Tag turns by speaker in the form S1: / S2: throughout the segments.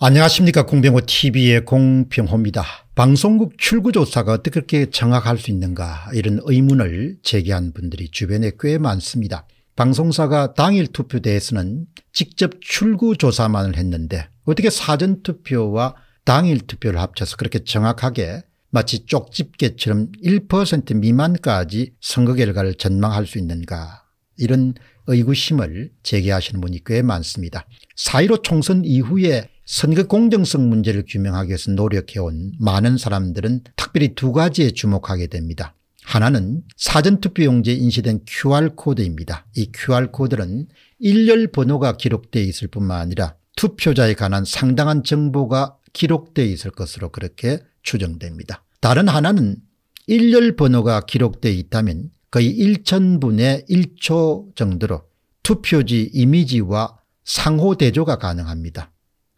S1: 안녕하십니까 공병호TV의 공병호입니다. 방송국 출구조사가 어떻게 그렇게 정확할 수 있는가 이런 의문을 제기한 분들이 주변에 꽤 많습니다. 방송사가 당일 투표대에서는 직접 출구조사만을 했는데 어떻게 사전투표와 당일 투표를 합쳐서 그렇게 정확하게 마치 쪽집게처럼 1% 미만까지 선거 결과를 전망할 수 있는가 이런 의구심을 제기하시는 분이 꽤 많습니다. 4.15 총선 이후에 선거 공정성 문제를 규명하기 위해서 노력해온 많은 사람들은 특별히 두 가지에 주목하게 됩니다. 하나는 사전투표용지에 인쇄된 QR코드입니다. 이 QR코드는 일렬 번호가 기록되어 있을 뿐만 아니라 투표자에 관한 상당한 정보가 기록되어 있을 것으로 그렇게 추정됩니다. 다른 하나는 일렬 번호가 기록되어 있다면 거의 1천분의 1초 정도로 투표지 이미지와 상호대조가 가능합니다.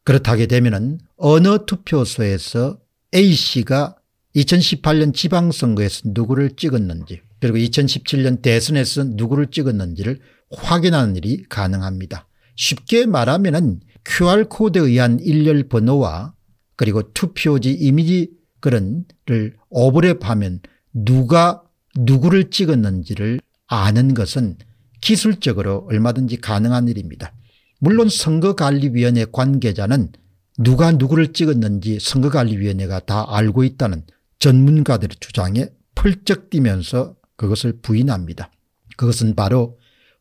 S1: 그렇다게 되면 어느 투표소에서 A씨가 2018년 지방선거에서 누구를 찍었는지 그리고 2017년 대선에서 누구를 찍었는지를 확인하는 일이 가능합니다. 쉽게 말하면 QR코드에 의한 일렬 번호와 그리고 투표지 이미지 글은를 오버랩하면 누가 누구를 찍었는지를 아는 것은 기술적으로 얼마든지 가능한 일입니다. 물론 선거관리위원회 관계자는 누가 누구를 찍었는지 선거관리위원회가 다 알고 있다는 전문가들의 주장에 펄쩍 뛰면서 그것을 부인합니다. 그것은 바로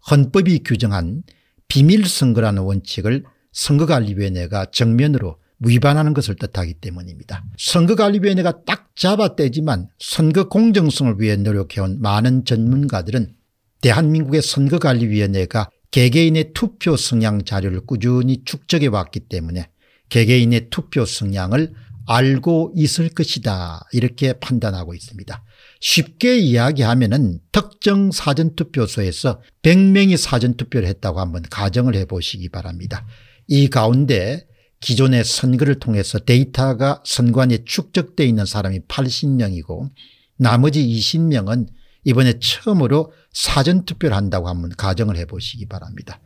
S1: 헌법이 규정한 비밀선거라는 원칙을 선거관리위원회가 정면으로 위반하는 것을 뜻하기 때문입니다. 선거관리위원회가 딱 잡아떼지만 선거 공정성을 위해 노력해온 많은 전문가들은 대한민국의 선거관리위원회가 개개인의 투표 성향 자료를 꾸준히 축적해 왔기 때문에 개개인의 투표 성향을 알고 있을 것이다 이렇게 판단하고 있습니다. 쉽게 이야기하면 은 특정 사전투표소에서 100명이 사전투표를 했다고 한번 가정을 해보시기 바랍니다. 이 가운데 기존의 선거를 통해서 데이터가 선관위에 축적되어 있는 사람이 80명이고 나머지 20명은 이번에 처음으로 사전투표를 한다고 한번 가정을 해보시기 바랍니다.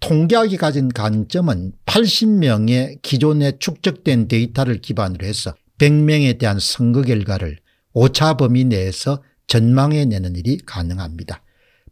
S1: 통계학이 가진 가점은 80명의 기존에 축적된 데이터를 기반으로 해서 100명에 대한 선거 결과를 오차 범위 내에서 전망해내는 일이 가능합니다.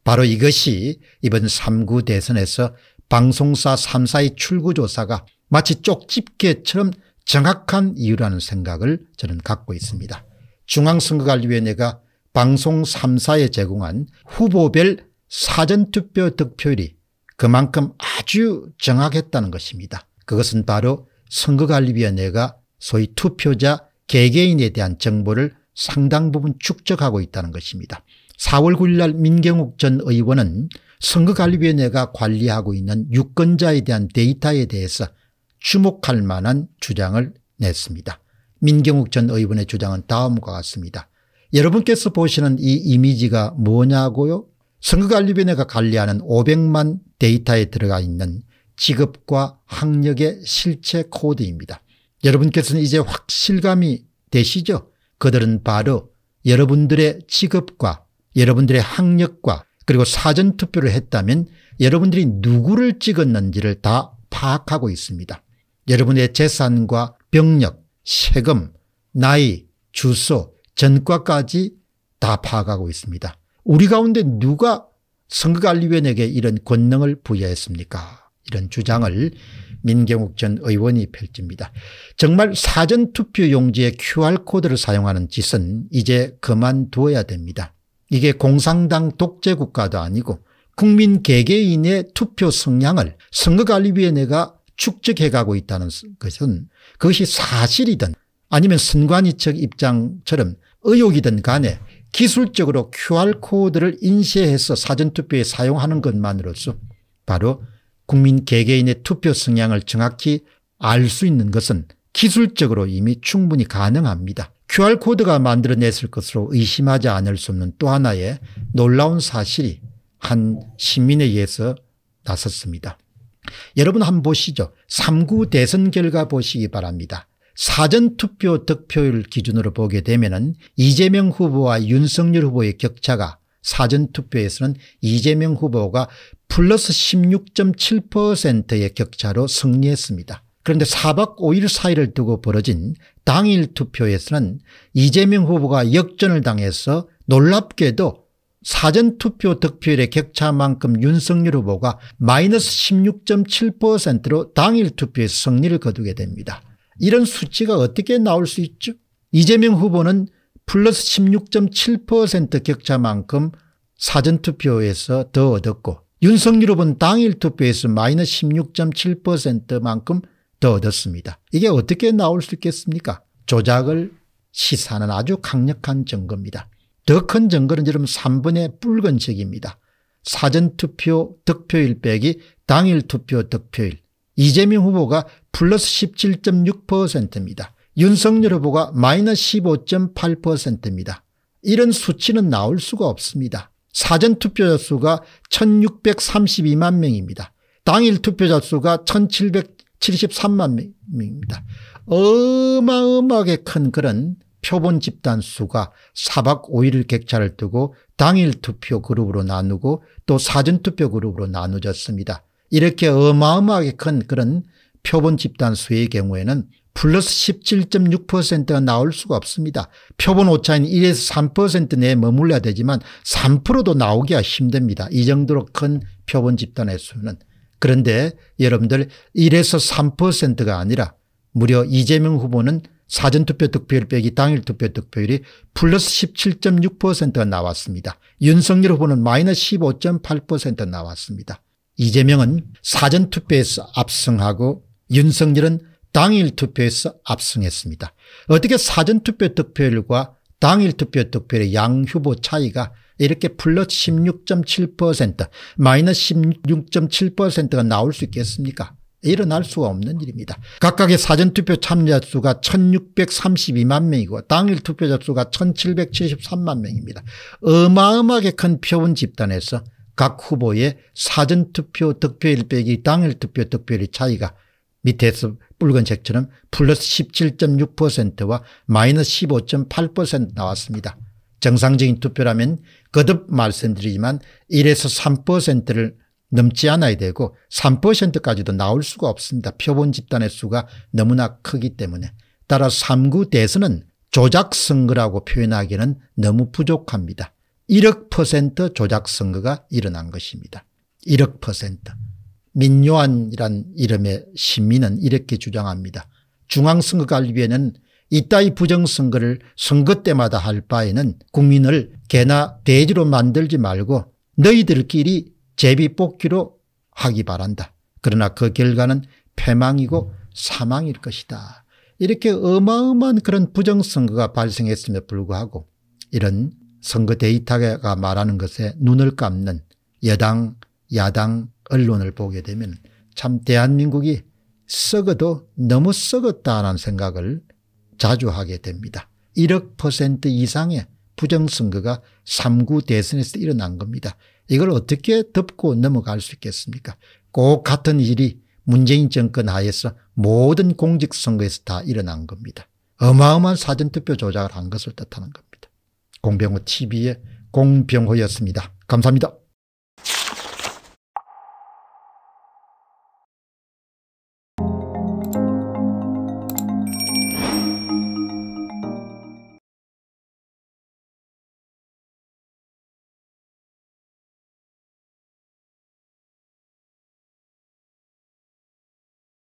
S1: 바로 이것이 이번 3구 대선에서 방송사 3사의 출구조사가 마치 쪽집게처럼 정확한 이유라는 생각을 저는 갖고 있습니다. 중앙선거관리위원회가 방송 3사에 제공한 후보별 사전투표 득표율이 그만큼 아주 정확했다는 것입니다. 그것은 바로 선거관리위원회가 소위 투표자 개개인에 대한 정보를 상당 부분 축적하고 있다는 것입니다. 4월 9일 날 민경욱 전 의원은 선거관리위원회가 관리하고 있는 유권자에 대한 데이터에 대해서 주목할 만한 주장을 냈습니다. 민경욱 전 의원의 주장은 다음과 같습니다. 여러분께서 보시는 이 이미지가 뭐냐고요? 선거관리위원회가 관리하는 500만 데이터에 들어가 있는 직업과 학력의 실체 코드입니다. 여러분께서는 이제 확실감이 되시죠? 그들은 바로 여러분들의 직업과 여러분들의 학력과 그리고 사전투표를 했다면 여러분들이 누구를 찍었는지를 다 파악하고 있습니다. 여러분의 재산과 병력, 세금, 나이, 주소, 전과까지 다 파악하고 있습니다. 우리 가운데 누가 선거관리위원회에게 이런 권능을 부여했습니까 이런 주장을 민경욱 전 의원이 펼칩니다. 정말 사전투표 용지에 QR코드를 사용하는 짓은 이제 그만두어야 됩니다. 이게 공산당 독재국가도 아니고 국민 개개인의 투표 성향을 선거관리위원회가 축적해가고 있다는 것은 그것이 사실이든 아니면 선관위 측 입장처럼 의혹이든 간에 기술적으로 QR코드를 인쇄해서 사전투표에 사용하는 것만으로써 바로 국민 개개인의 투표 성향을 정확히 알 수 있는 것은 기술적으로 이미 충분히 가능합니다. QR코드가 만들어냈을 것으로 의심하지 않을 수 없는 또 하나의 놀라운 사실이 한 시민에 의해서 나섰습니다. 여러분 한번 보시죠. 3구 대선 결과 보시기 바랍니다. 사전투표 득표율 기준으로 보게 되면 이재명 후보와 윤석열 후보의 격차가 사전투표에서는 이재명 후보가 플러스 16.7%의 격차로 승리했습니다. 그런데 4박 5일 사이를 두고 벌어진 당일 투표에서는 이재명 후보가 역전을 당해서 놀랍게도 사전투표 득표율의 격차만큼 윤석열 후보가 마이너스 16.7%로 당일 투표에서 승리를 거두게 됩니다. 이런 수치가 어떻게 나올 수 있죠? 이재명 후보는 플러스 16.7% 격차만큼 사전투표에서 더 얻었고 윤석열 후보는 당일 투표에서 마이너스 16.7%만큼 더 얻었습니다. 이게 어떻게 나올 수 있겠습니까? 조작을 시사는 아주 강력한 증거입니다. 더 큰 증거는 지금 3번의 붉은 색입니다. 사전투표 득표일 빼기 당일 투표 득표일. 이재명 후보가 플러스 17.6%입니다. 윤석열 후보가 마이너스 15.8%입니다. 이런 수치는 나올 수가 없습니다. 사전투표자 수가 1632만 명입니다. 당일 투표자 수가 1773만 명입니다. 어마어마하게 큰 그런 표본 집단 수가 4박 5일 객차를 두고 당일 투표 그룹으로 나누고 또 사전투표 그룹으로 나누졌습니다. 이렇게 어마어마하게 큰 그런 표본 집단 수의 경우에는 플러스 17.6%가 나올 수가 없습니다. 표본 오차인 1에서 3% 내에 머물러야 되지만 3%도 나오기가 힘듭니다. 이 정도로 큰 표본 집단의 수는. 그런데 여러분들 1에서 3%가 아니라 무려 이재명 후보는 사전투표 득표율 빼기 당일 투표 득표율이 플러스 17.6%가 나왔습니다. 윤석열 후보는 마이너스 15.8% 나왔습니다. 이재명은 사전투표에서 압승하고 윤석열은 당일 투표에서 압승했습니다. 어떻게 사전투표 득표율과 당일 투표 득표율의 양 후보 차이가 이렇게 플러스 16.7% 마이너스 16.7%가 나올 수 있겠습니까? 일어날 수가 없는 일입니다. 각각의 사전투표 참여자 수가 1632만 명이고 당일 투표자 수가 1773만 명입니다. 어마어마하게 큰표본 집단에서 각 후보의 사전투표 득표율 빼기 당일 투표 득표율의 차이가 밑에서 붉은 색처럼 플러스 17.6%와 마이너스 15.8% 나왔습니다. 정상적인 투표라면 거듭 말씀드리지만 1에서 3%를 넘지 않아야 되고 3%까지도 나올 수가 없습니다. 표본 집단의 수가 너무나 크기 때문에 따라 3구 대선은 조작선거라고 표현하기는 너무 부족합니다. 1억 퍼센트 조작선거가 일어난 것입니다. 1억 퍼센트. 민요한이란 이름의 시민은 이렇게 주장합니다. 중앙선거관리위원회는 이따위 부정선거를 선거 때마다 할 바에는 국민을 개나 돼지로 만들지 말고 너희들끼리 제비뽑기로 하기 바란다. 그러나 그 결과는 패망이고 사망일 것이다. 이렇게 어마어마한 그런 부정선거가 발생했음에 불구하고 이런 선거 데이터가 말하는 것에 눈을 감는 여당 야당 언론을 보게 되면 참 대한민국이 썩어도 너무 썩었다라는 생각을 자주 하게 됩니다. 1억 퍼센트 이상의 부정선거가 3구 대선에서 일어난 겁니다. 이걸 어떻게 덮고 넘어갈 수 있겠습니까 꼭 같은 일이 문재인 정권 하에서 모든 공직선거에서 다 일어난 겁니다. 어마어마한 사전투표 조작을 한 것을 뜻하는 겁니다. 공병호 TV의 공병호였습니다. 감사합니다.